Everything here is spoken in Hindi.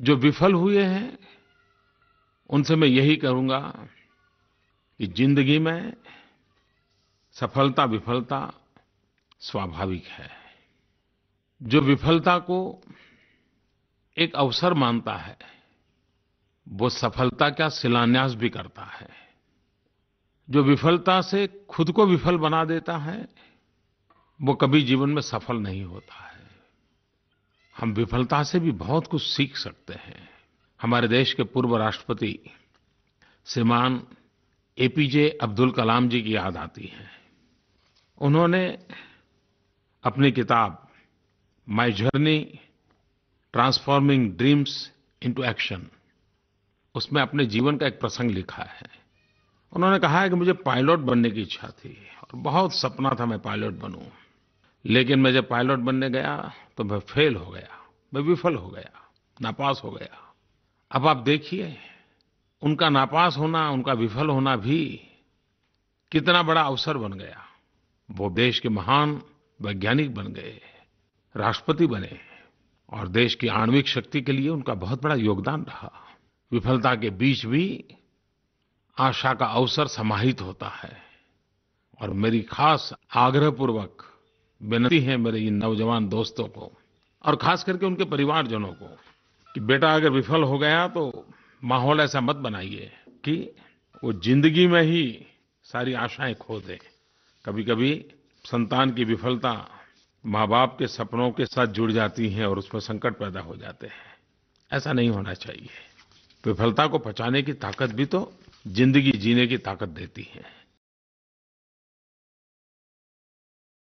जो विफल हुए हैं उनसे मैं यही कहूँगा कि ज़िंदगी में सफलताविफलता स्वाभाविक है जो विफलता को एक अवसर मानता है वो सफलता का शिलान्यास भी करता है जो विफलता से खुद को विफल बना देता है वो कभी जीवन में सफल नहीं होता है हम विफलता से भी बहुत कुछ सीख सकते हैं हमारे देश के पूर्व राष्ट्रपति श्रीमान एपीजे अब्दुल कलाम जी की याद आती है उन्होंने अपनी किताब my journey transforming dreams into action उसमें अपने जीवन का एक प्रसंग लिखा है उन्होंने कहा है कि मुझे पायलट बनने की इच्छा थी और बहुत सपना था मैं पायलट बनूं लेकिन मैं जब पायलट बनने गया तो मैं फ़ेल हो गया मैं विफल हो गया नापास हो गया अब आप देखिए उनका नापास होना उनका विफल होना भी कितना बड़ा अवसर बन गया वो देश के महान वैज्ञानिक बन गए राष्ट्रपति बने और देश की आणविक शक्ति के लिए उनका बहुत बड़ा योगदान रहा विफलता के बीच भी आशा का अवसर समाहित होता है और मेरी खास आग्रहपूर्वक विनती है मेरे इन नौजवान दोस्तों को और खास करके उनके परिवारजनों को कि बेटा अगर विफल हो गया तो माहौल ऐसा मत बनाइए कि वो जिंदगी में ही सारी आशाएं खो दे कभी कभी संतान की विफलता माँ बाप के सपनों के साथ जुड़ जाती है और उसमें संकट पैदा हो जाते हैं ऐसा नहीं होना चाहिए विफलता को पचाने की ताकत भी तो जिंदगी जीने की ताकत देती है